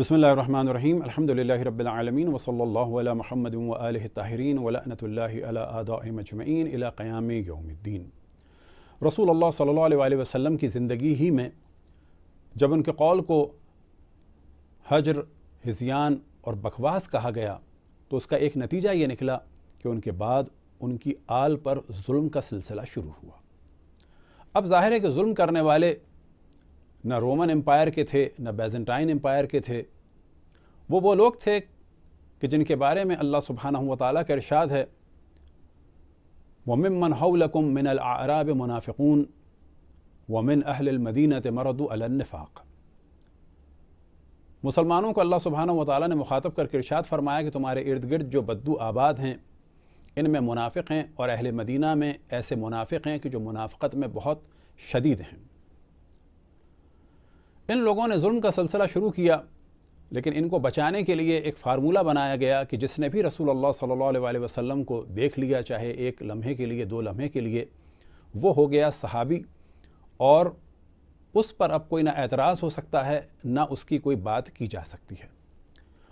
بسم اللہ الرحمن الرحیم رب العالمین وصلی اللہ علی محمد علیہ تحریر ولعنت اللہ علیہ الی قیام یوم الدین رسول اللہ صلی اللہ علیہ وآلہ وسلم کی زندگی ہی میں جب ان کے قول کو حجر ہزیان اور بکواس کہا گیا تو اس کا ایک نتیجہ یہ نکلا کہ ان کے بعد ان کی آل پر ظلم کا سلسلہ شروع ہوا اب ظاہر ہے کہ ظلم کرنے والے نہ رومن امپائر کے تھے نہ بیزنٹائن امپائر کے تھے وہ وہ لوگ تھے کہ جن کے بارے میں اللہ سبحانہ وتعالی کا ارشاد ہے وَمِمَّنْ حَوْلَكُمْ مِنَ من مُنَافِقُونَ وَمِنْ أَهْلِ الْمَدِينَةِ المدینت عَلَى النِّفَاقِ مسلمانوں کو اللہ سبحانہ و تعالیٰ نے مخاطب کر کے ارشاد فرمایا کہ تمہارے ارد گرد جو بدو آباد ہیں ان میں منافق ہیں اور اہل مدینہ میں ایسے منافق ہیں کہ جو منافقت میں بہت شدید ہیں ان لوگوں نے ظلم کا سلسلہ شروع کیا لیکن ان کو بچانے کے لیے ایک فارمولہ بنایا گیا کہ جس نے بھی رسول اللہ صلی اللہ علیہ وسلم کو دیکھ لیا چاہے ایک لمحے کے لیے دو لمحے کے لیے وہ ہو گیا صحابی اور اس پر اب کوئی نہ اعتراض ہو سکتا ہے نہ اس کی کوئی بات کی جا سکتی ہے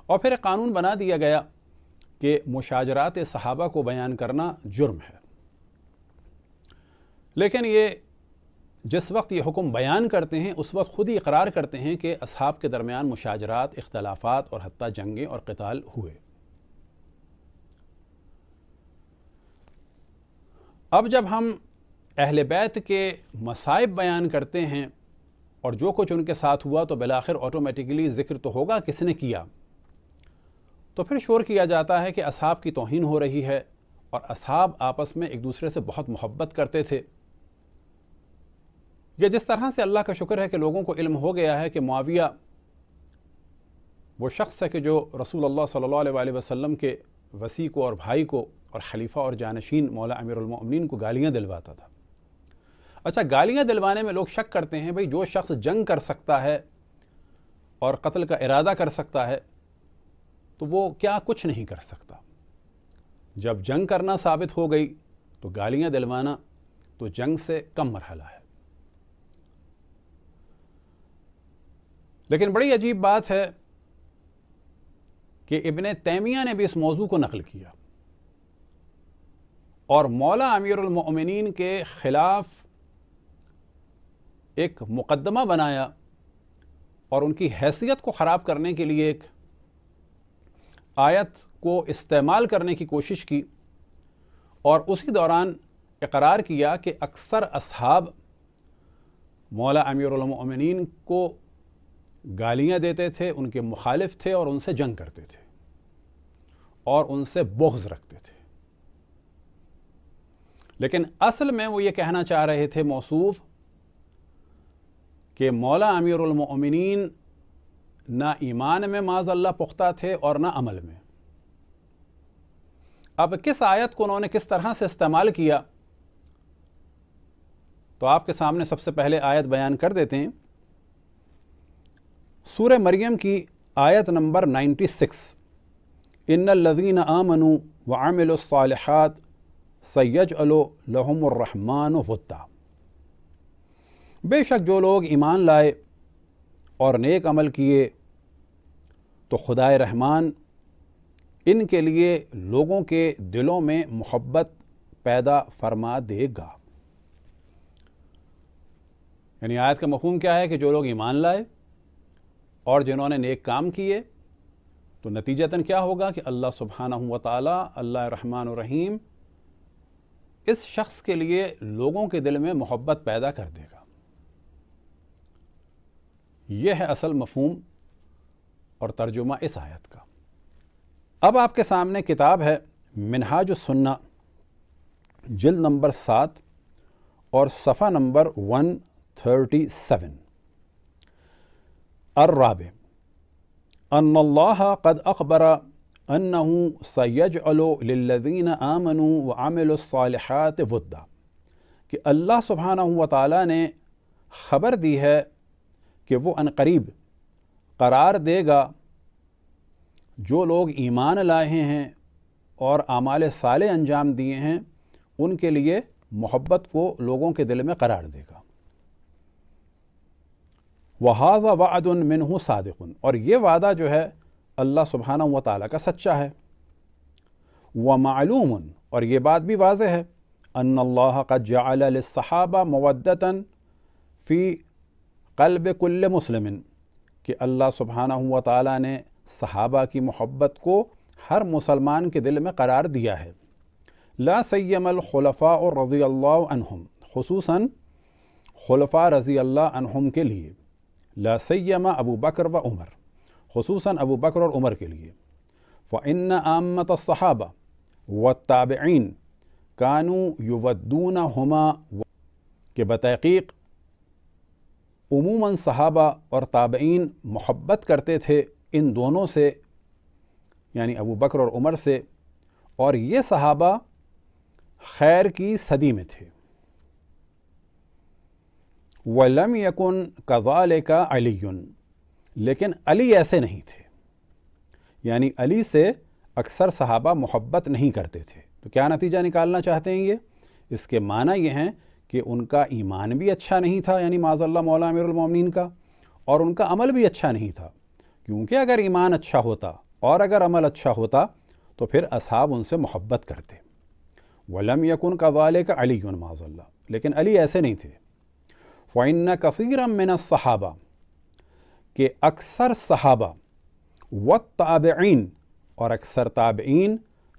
اور پھر ایک قانون بنا دیا گیا کہ مشاجرات صحابہ کو بیان کرنا جرم ہے لیکن یہ جس وقت یہ حکم بیان کرتے ہیں اس وقت خود ہی اقرار کرتے ہیں کہ اصحاب کے درمیان مشاجرات اختلافات اور حتی جنگیں اور قتال ہوئے اب جب ہم اہل بیت کے مصائب بیان کرتے ہیں اور جو کچھ ان کے ساتھ ہوا تو بالآخر آٹومیٹکلی ذکر تو ہوگا کس نے کیا تو پھر شور کیا جاتا ہے کہ اصحاب کی توہین ہو رہی ہے اور اصحاب آپس میں ایک دوسرے سے بہت محبت کرتے تھے یا جس طرح سے اللہ کا شکر ہے کہ لوگوں کو علم ہو گیا ہے کہ معاویہ وہ شخص ہے کہ جو رسول اللہ صلی اللہ علیہ وسلم کے وسیع کو اور بھائی کو اور خلیفہ اور جانشین مولا امیر المؤمنین کو گالیاں دلواتا تھا اچھا گالیاں دلوانے میں لوگ شک کرتے ہیں بھئی جو شخص جنگ کر سکتا ہے اور قتل کا ارادہ کر سکتا ہے تو وہ کیا کچھ نہیں کر سکتا جب جنگ کرنا ثابت ہو گئی تو گالیاں دلوانا تو جنگ سے کم مرحلہ ہے لیکن بڑی عجیب بات ہے کہ ابن تیمیہ نے بھی اس موضوع کو نقل کیا اور مولا امیر المؤمنین کے خلاف ایک مقدمہ بنایا اور ان کی حیثیت کو خراب کرنے کے لیے ایک آیت کو استعمال کرنے کی کوشش کی اور اسی دوران اقرار کیا کہ اکثر اصحاب مولا امیر المؤمنین کو گالیاں دیتے تھے ان کے مخالف تھے اور ان سے جنگ کرتے تھے اور ان سے بغض رکھتے تھے لیکن اصل میں وہ یہ کہنا چاہ رہے تھے موصوف کہ مولا امیر المؤمنین نہ ایمان میں ماذا اللہ پختہ تھے اور نہ عمل میں اب کس آیت کو انہوں نے کس طرح سے استعمال کیا تو آپ کے سامنے سب سے پہلے آیت بیان کر دیتے ہیں سورہ مریم کی آیت نمبر نائنٹی سکس انََََََََََ الذین آمنو و عامل الصالحات سید الحم الرحمٰن و بے شک جو لوگ ایمان لائے اور نیک عمل کیے تو خدائے رحمان ان کے لیے لوگوں کے دلوں میں محبت پیدا فرما دے گا یعنی آیت کا مفہوم کیا ہے کہ جو لوگ ایمان لائے اور جنہوں نے نیک کام کیے تو نتیجتاً کیا ہوگا کہ اللہ سبحانہ و تعالی اللہ رحمٰن الرحیم اس شخص کے لیے لوگوں کے دل میں محبت پیدا کر دے گا یہ ہے اصل مفہوم اور ترجمہ اس آیت کا اب آپ کے سامنے کتاب ہے منہاج السنہ جلد نمبر سات اور صفحہ نمبر ون تھرٹی سیون الرابع ان الله قد اخبرا انََََََََََََََََََََ سيجعل للذين آمنوں وعملوا الصالحات ودا کہ اللہ سبحانہ و نے خبر دی ہے کہ وہ ان قریب قرار دے گا جو لوگ ایمان لائے ہیں اور اعمال سالے انجام دیے ہیں ان کے لیے محبت کو لوگوں کے دل میں قرار دے گا وحاظ وعد منہ صادق اور یہ وعدہ جو ہے اللہ سبحانہ تعالیٰ کا سچا ہے وہ اور یہ بات بھی واضح ہے ان اللہ کا جعل للصحابہ مودتاََََََََََََََََََََََ فی قلب کل مسلم کہ اللہ سبحانہ و تعالیٰ نے صحابہ کی محبت کو ہر مسلمان کے دل میں قرار دیا ہے لا سیم الخلفاء رضی اللہ عنہم خصوصاً خلفاء رضی اللہ عنہم کے لیے لا سیما ابو بکر و عمر خصوصاً ابو بکر اور عمر کے لیے فعن عامت صحابہ و تابعین کانو یودون ہما کے بتحقیق عموماً صحابہ اور تابعین محبت کرتے تھے ان دونوں سے یعنی ابو بکر اور عمر سے اور یہ صحابہ خیر کی صدی میں تھے ولم یقن قوال کا علی لیکن علی ایسے نہیں تھے یعنی علی سے اکثر صحابہ محبت نہیں کرتے تھے تو کیا نتیجہ نکالنا چاہتے ہیں یہ اس کے معنی یہ ہیں کہ ان کا ایمان بھی اچھا نہیں تھا یعنی معاذ اللہ مولا امیر المومنین کا اور ان کا عمل بھی اچھا نہیں تھا کیونکہ اگر ایمان اچھا ہوتا اور اگر عمل اچھا ہوتا تو پھر اصحاب ان سے محبت کرتے ولم یقن قوال کا علی معاذ اللہ لیکن علی ایسے نہیں تھے کثیر من صحابہ کہ اکثر صحابہ والتابعین تابعین اور اکثر تابعین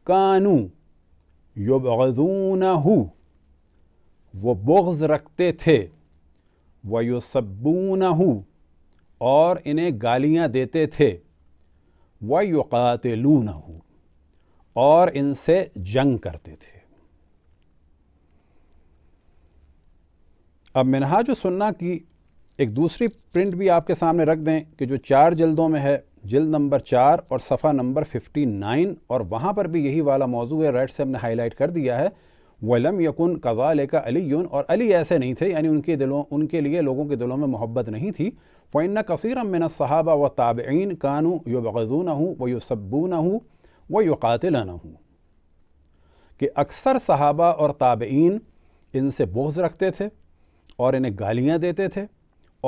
کانو یبغضونہو وہ بغض رکھتے تھے ویسبونہو اور انہیں گالیاں دیتے تھے ویقاتلونہو اور ان سے جنگ کرتے تھے اب منہا جو سننا کی ایک دوسری پرنٹ بھی آپ کے سامنے رکھ دیں کہ جو چار جلدوں میں ہے جلد نمبر چار اور صفحہ نمبر ففٹی نائن اور وہاں پر بھی یہی والا موضوع ہے ریڈ ہم نے ہائی لائٹ کر دیا ہے وَلَمْ یقن قَضَى کا علی اور علی ایسے نہیں تھے یعنی ان کے دلوں ان کے لیے لوگوں کے دلوں میں محبت نہیں تھی فَإِنَّ کثیر ام الصَّحَابَ نہ كَانُوا و وَيُسَبُّونَهُ وَيُقَاتِلَنَهُ یو نہ ہوں وہ یو سبو نہ ہوں وہ یو قاتل نہ ہوں کہ اکثر صحابہ اور تابعین ان سے بغض رکھتے تھے اور انہیں گالیاں دیتے تھے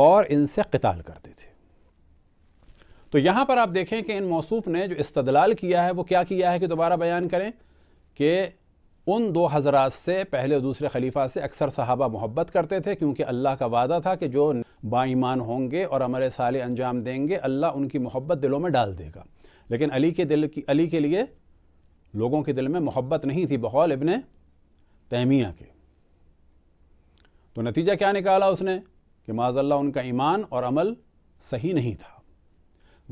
اور ان سے قتال کرتے تھے تو یہاں پر آپ دیکھیں کہ ان موصوف نے جو استدلال کیا ہے وہ کیا کیا ہے کہ دوبارہ بیان کریں کہ ان دو حضرات سے پہلے دوسرے خلیفہ سے اکثر صحابہ محبت کرتے تھے کیونکہ اللہ کا وعدہ تھا کہ جو با ایمان ہوں گے اور عمل صالح انجام دیں گے اللہ ان کی محبت دلوں میں ڈال دے گا لیکن علی کے دل کی علی کے لیے لوگوں کے دل میں محبت نہیں تھی بحول ابن تیمیہ کے تو نتیجہ کیا نکالا اس نے کہ معاذ اللہ ان کا ایمان اور عمل صحیح نہیں تھا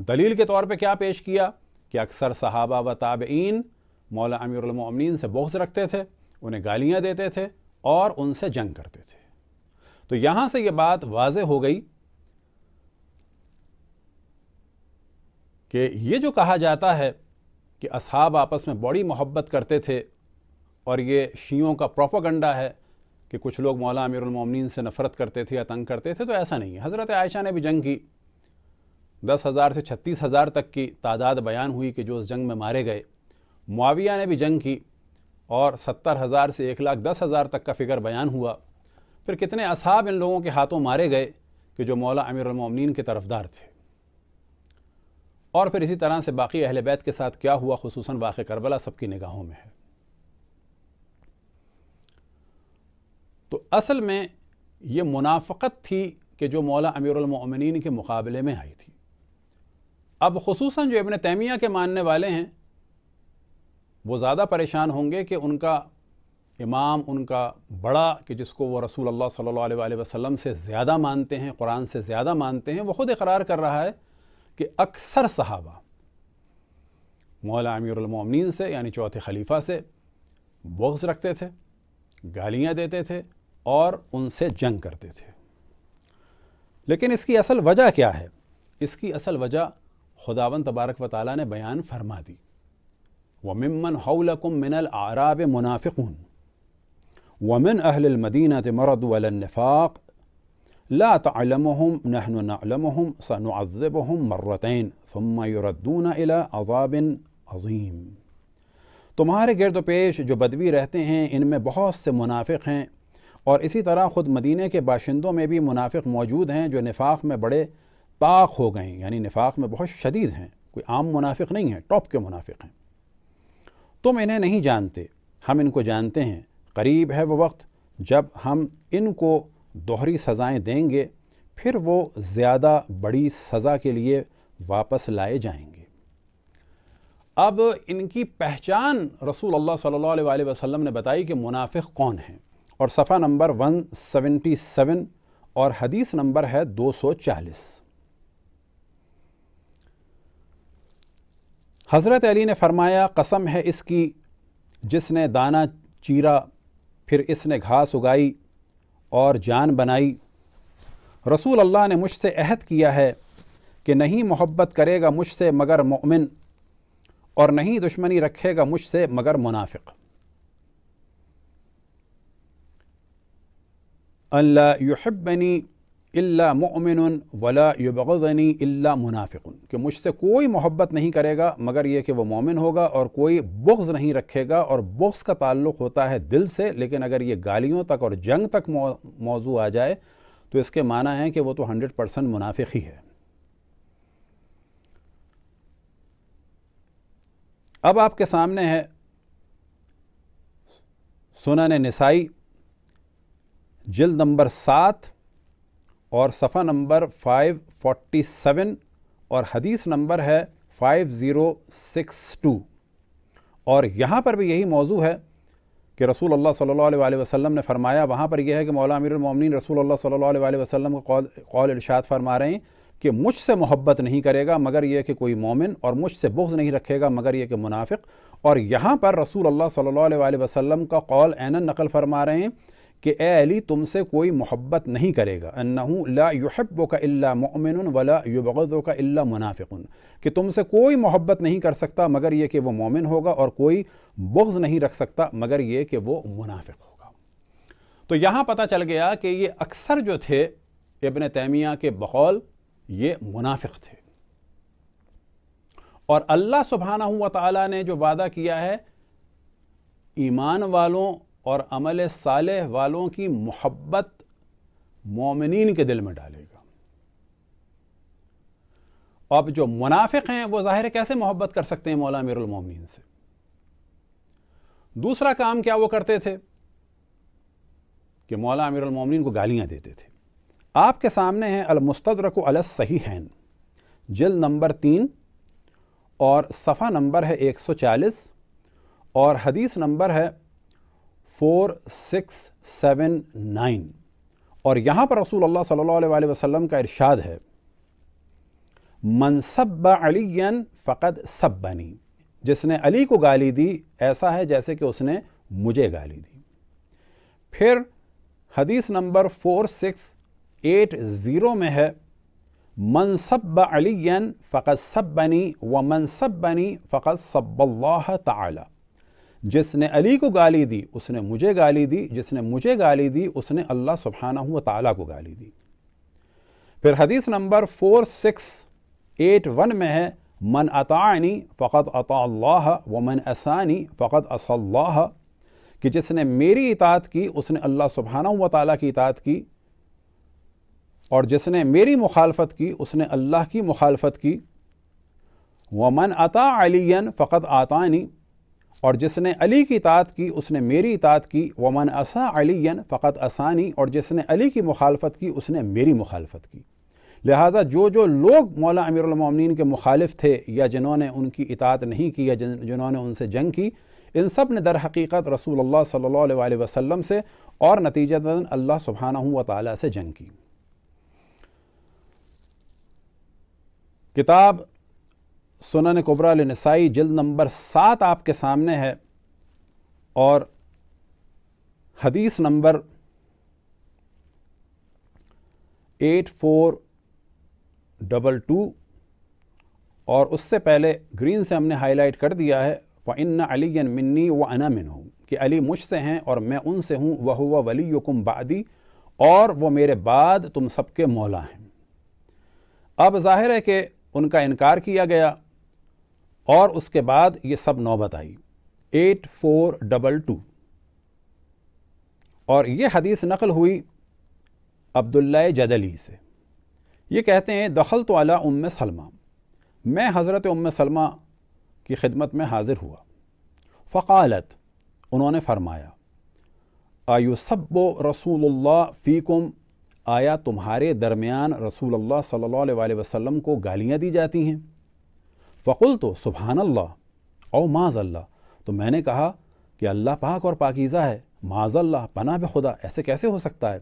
دلیل کے طور پہ کیا پیش کیا کہ اکثر صحابہ و تابعین مولا امیر المؤمنین سے بغض رکھتے تھے انہیں گالیاں دیتے تھے اور ان سے جنگ کرتے تھے تو یہاں سے یہ بات واضح ہو گئی کہ یہ جو کہا جاتا ہے کہ اصحاب آپس میں بڑی محبت کرتے تھے اور یہ شیعوں کا پروپاگنڈا ہے کہ کچھ لوگ مولا امیر المومنین سے نفرت کرتے تھے یا تنگ کرتے تھے تو ایسا نہیں ہے حضرت عائشہ نے بھی جنگ کی دس ہزار سے چھتیس ہزار تک کی تعداد بیان ہوئی کہ جو اس جنگ میں مارے گئے معاویہ نے بھی جنگ کی اور ستر ہزار سے ایک لاکھ دس ہزار تک کا فگر بیان ہوا پھر کتنے اصحاب ان لوگوں کے ہاتھوں مارے گئے کہ جو مولا امیر المومنین کے طرف دار تھے اور پھر اسی طرح سے باقی اہل بیت کے ساتھ کیا ہوا خصوصاً واقع کربلا سب کی نگاہوں میں ہے تو اصل میں یہ منافقت تھی کہ جو مولا امیر المؤمنین کے مقابلے میں آئی تھی اب خصوصاً جو ابن تیمیہ کے ماننے والے ہیں وہ زیادہ پریشان ہوں گے کہ ان کا امام ان کا بڑا کہ جس کو وہ رسول اللہ صلی اللہ علیہ وآلہ وسلم سے زیادہ مانتے ہیں قرآن سے زیادہ مانتے ہیں وہ خود اقرار کر رہا ہے کہ اکثر صحابہ مولا امیر المومنین سے یعنی چوتھے خلیفہ سے بغض رکھتے تھے گالیاں دیتے تھے اور ان سے جنگ کرتے تھے لیکن اس کی اصل وجہ کیا ہے اس کی اصل وجہ خداون تبارک و تعالیٰ نے بیان فرما دی وَمِمَّنْ حَوْلَكُمْ مِنَ من العراب وَمِنْ أَهْلِ الْمَدِينَةِ اہل وَلَى مرد لَا تَعْلَمُهُمْ نَحْنُ نَعْلَمُهُمْ سَنُعَذِّبُهُمْ ثََََََََََن ثُمَّ مرتين إِلَىٰ عَذَابٍ عَظِيمٍ تمہارے گرد و پیش جو بدوی رہتے ہیں ان میں بہت سے منافق ہیں اور اسی طرح خود مدینہ کے باشندوں میں بھی منافق موجود ہیں جو نفاق میں بڑے طاق ہو گئے ہیں یعنی نفاق میں بہت شدید ہیں کوئی عام منافق نہیں ہیں ٹاپ کے منافق ہیں تم انہیں نہیں جانتے ہم ان کو جانتے ہیں قریب ہے وہ وقت جب ہم ان کو دوہری سزائیں دیں گے پھر وہ زیادہ بڑی سزا کے لیے واپس لائے جائیں گے اب ان کی پہچان رسول اللہ صلی اللہ علیہ علیہ وسلم نے بتائی کہ منافق کون ہیں اور صفحہ نمبر 177 اور حدیث نمبر ہے 240 حضرت علی نے فرمایا قسم ہے اس کی جس نے دانہ چیرا پھر اس نے گھاس اگائی اور جان بنائی رسول اللہ نے مجھ سے عہد کیا ہے کہ نہیں محبت کرے گا مجھ سے مگر مؤمن اور نہیں دشمنی رکھے گا مجھ سے مگر منافق اللہ لا يحبني اللہ مؤمن ولا يبغضني الا اللہ کہ مجھ سے کوئی محبت نہیں کرے گا مگر یہ کہ وہ مومن ہوگا اور کوئی بغض نہیں رکھے گا اور بغض کا تعلق ہوتا ہے دل سے لیکن اگر یہ گالیوں تک اور جنگ تک موضوع آ جائے تو اس کے معنی ہے کہ وہ تو ہنڈریڈ پرسنٹ منافق ہی ہے اب آپ کے سامنے ہے سنن نسائی جلد نمبر سات اور صفحہ نمبر فائیو فورٹی سیون اور حدیث نمبر ہے فائیو زیرو سکس ٹو اور یہاں پر بھی یہی موضوع ہے کہ رسول اللہ صلی اللہ علیہ وآلہ وسلم نے فرمایا وہاں پر یہ ہے کہ مولا امیر المومنین رسول اللہ صلی اللہ علیہ وآلہ وسلم کا قول ارشاد فرما رہے ہیں کہ مجھ سے محبت نہیں کرے گا مگر یہ کہ کوئی مومن اور مجھ سے بغض نہیں رکھے گا مگر یہ کہ منافق اور یہاں پر رسول اللہ صلی اللہ علیہ وآلہ وسلم کا قول ای نقل فرما رہے ہیں کہ اے علی تم سے کوئی محبت نہیں کرے گا لا و اللہ مؤمن ولا یو الا کا اللہ کہ تم سے کوئی محبت نہیں کر سکتا مگر یہ کہ وہ مومن ہوگا اور کوئی بغض نہیں رکھ سکتا مگر یہ کہ وہ منافق ہوگا تو یہاں پتہ چل گیا کہ یہ اکثر جو تھے ابن تیمیہ کے بقول یہ منافق تھے اور اللہ سبحانہ و تعالیٰ نے جو وعدہ کیا ہے ایمان والوں اور عمل صالح والوں کی محبت مومنین کے دل میں ڈالے گا اب جو منافق ہیں وہ ظاہر کیسے محبت کر سکتے ہیں مولا امیر المومنین سے دوسرا کام کیا وہ کرتے تھے کہ مولا امیر المومنین کو گالیاں دیتے تھے آپ کے سامنے ہیں المستدرک علی الاس جل جلد نمبر تین اور صفحہ نمبر ہے ایک سو چالیس اور حدیث نمبر ہے فور سکس سیون نائن اور یہاں پر رسول اللہ صلی اللہ علیہ وسلم کا ارشاد ہے منصب علی فقط سب بنی جس نے علی کو گالی دی ایسا ہے جیسے کہ اس نے مجھے گالی دی پھر حدیث number four six eight zero میں ہے منصب علی فقط سب بنی و منصب بنی فقط صب اللہ تعالی جس نے علی کو گالی دی اس نے مجھے گالی دی جس نے مجھے گالی دی اس نے اللہ سبحانہ و تعالیٰ کو گالی دی پھر حدیث number four six eight one میں ہے من اطاعنی فقط اطاع اللہ و من اسانی فقط اص اللہ کہ جس نے میری اطاعت کی اس نے اللہ سبحانہ و تعالیٰ کی اطاعت کی اور جس نے میری مخالفت کی اس نے اللہ کی مخالفت کی وَمَنْ مَن عطا علی فقط اور جس نے علی کی اطاعت کی اس نے میری اطاعت کی ومن اسا علی فقط اسانی اور جس نے علی کی مخالفت کی اس نے میری مخالفت کی لہٰذا جو جو لوگ مولا امیر المومنین کے مخالف تھے یا جنہوں نے ان کی اطاعت نہیں کی یا جنہوں نے ان سے جنگ کی ان سب نے در حقیقت رسول اللہ صلی اللہ علیہ وسلم سے اور نتیجہ اللہ سبحانہ و تعالیٰ سے جنگ کی کتاب سنن قبرہ النسائی نسائی جلد نمبر سات آپ کے سامنے ہے اور حدیث number eight four double two اور اس سے پہلے گرین سے ہم نے ہائی لائٹ کر دیا ہے فَإِنَّ عَلِيًّا علی وَأَنَا و انا من علی مجھ سے ہیں اور میں ان سے ہوں وہ ولی بَعْدِي اور وہ میرے بعد تم سب کے مولا ہیں اب ظاہر ہے کہ ان کا انکار کیا گیا اور اس کے بعد یہ سب نوبت آئی ایٹ فور ڈبل ٹو اور یہ حدیث نقل ہوئی عبداللہ جدلی سے یہ کہتے ہیں دخل تو علی ام سلمہ میں حضرت ام سلمہ کی خدمت میں حاضر ہوا فقالت انہوں نے فرمایا آیو سب رسول اللہ فیکم آیا تمہارے درمیان رسول اللہ صلی اللہ علیہ علیہ وسلم کو گالیاں دی جاتی ہیں فقل تو سبحان اللہ او ماض اللہ تو میں نے کہا کہ اللہ پاک اور پاکیزہ ہے ماض اللہ پناہ بے خدا ایسے کیسے ہو سکتا ہے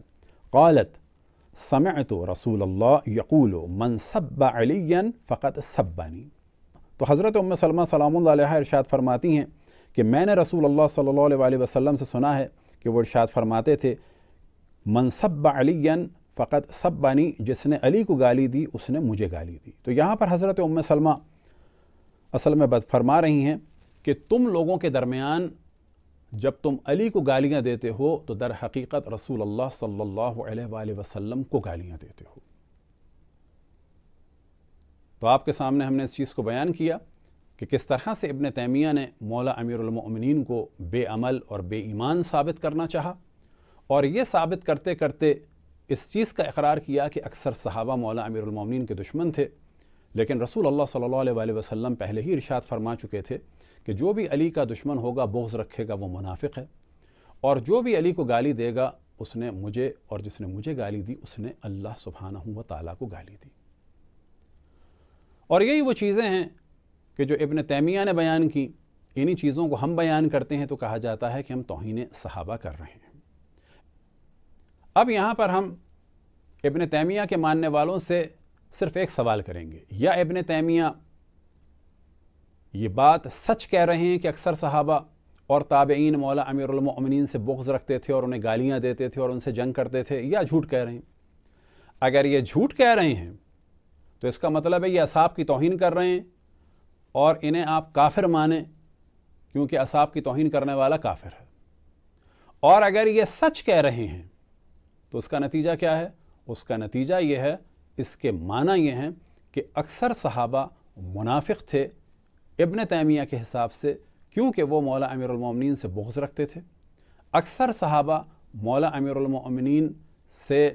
قالت سمعت رسول اللہ یقول من سب علی فقط سبانی تو حضرت ام سلمہ سلام ارشاد فرماتی ہیں کہ میں نے رسول اللہ صلی اللہ علیہ وسلم سے سنا ہے کہ وہ ارشاد فرماتے تھے من سب علی فقط سبانی جس نے علی کو گالی دی اس نے مجھے گالی دی تو یہاں پر حضرت ام سلمہ اصل میں فرما رہی ہیں کہ تم لوگوں کے درمیان جب تم علی کو گالیاں دیتے ہو تو در حقیقت رسول اللہ صلی اللہ علیہ وآلہ وسلم کو گالیاں دیتے ہو تو آپ کے سامنے ہم نے اس چیز کو بیان کیا کہ کس طرح سے ابن تیمیہ نے مولا امیر المؤمنین کو بے عمل اور بے ایمان ثابت کرنا چاہا اور یہ ثابت کرتے کرتے اس چیز کا اقرار کیا کہ اکثر صحابہ مولا امیر المؤمنین کے دشمن تھے لیکن رسول اللہ صلی اللہ علیہ وسلم پہلے ہی ارشاد فرما چکے تھے کہ جو بھی علی کا دشمن ہوگا بغض رکھے گا وہ منافق ہے اور جو بھی علی کو گالی دے گا اس نے مجھے اور جس نے مجھے گالی دی اس نے اللہ سبحانہ و تعالیٰ کو گالی دی اور یہی وہ چیزیں ہیں کہ جو ابن تیمیہ نے بیان کی انہی چیزوں کو ہم بیان کرتے ہیں تو کہا جاتا ہے کہ ہم توہین صحابہ کر رہے ہیں اب یہاں پر ہم ابن تیمیہ کے ماننے والوں سے صرف ایک سوال کریں گے یا ابن تیمیہ یہ بات سچ کہہ رہے ہیں کہ اکثر صحابہ اور تابعین مولا امیر المؤمنین سے بغض رکھتے تھے اور انہیں گالیاں دیتے تھے اور ان سے جنگ کرتے تھے یا جھوٹ کہہ رہے ہیں اگر یہ جھوٹ کہہ رہے ہیں تو اس کا مطلب ہے یہ اصحاب کی توہین کر رہے ہیں اور انہیں آپ کافر مانیں کیونکہ اصحاب کی توہین کرنے والا کافر ہے اور اگر یہ سچ کہہ رہے ہیں تو اس کا نتیجہ کیا ہے اس کا نتیجہ یہ ہے اس کے معنی یہ ہیں کہ اکثر صحابہ منافق تھے ابن تیمیہ کے حساب سے کیونکہ وہ مولا امیر المومنین سے بغض رکھتے تھے اکثر صحابہ مولا امیر المومنین سے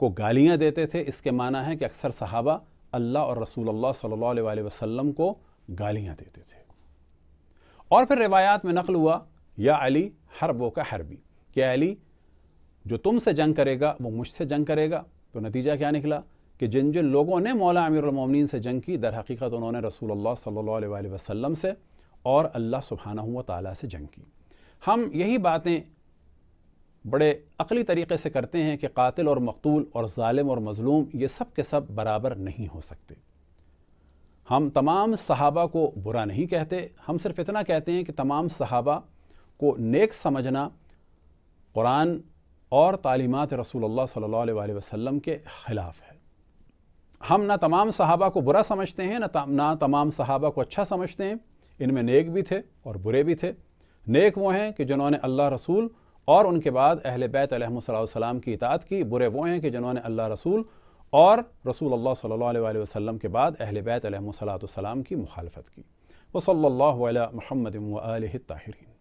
کو گالیاں دیتے تھے اس کے معنی ہے کہ اکثر صحابہ اللہ اور رسول اللہ صلی اللہ علیہ وسلم کو گالیاں دیتے تھے اور پھر روایات میں نقل ہوا یا علی حربو کا حربی کہ علی جو تم سے جنگ کرے گا وہ مجھ سے جنگ کرے گا تو نتیجہ کیا نکلا کہ جن جن لوگوں نے مولا امیر المومنین سے جنگ کی در حقیقت انہوں نے رسول اللہ صلی اللہ علیہ وآلہ وسلم سے اور اللہ سبحانہ وتعالی تعالیٰ سے جنگ کی ہم یہی باتیں بڑے عقلی طریقے سے کرتے ہیں کہ قاتل اور مقتول اور ظالم اور مظلوم یہ سب کے سب برابر نہیں ہو سکتے ہم تمام صحابہ کو برا نہیں کہتے ہم صرف اتنا کہتے ہیں کہ تمام صحابہ کو نیک سمجھنا قرآن اور تعلیمات رسول اللہ صلی اللہ علیہ وآلہ وسلم کے خلاف ہے ہم نہ تمام صحابہ کو برا سمجھتے ہیں نہ تمام صحابہ کو اچھا سمجھتے ہیں ان میں نیک بھی تھے اور برے بھی تھے نیک وہ ہیں کہ جنہوں نے اللہ رسول اور ان کے بعد اہل بیت علیہ صلی السلام کی اطاعت کی برے وہ ہیں کہ جنہوں نے اللہ رسول اور رسول اللہ صلی اللہ علیہ وسلم کے بعد اہل بیت علیہ السلام کی مخالفت کی وہ صلی اللہ علیہ محمد علیہ الطاہرین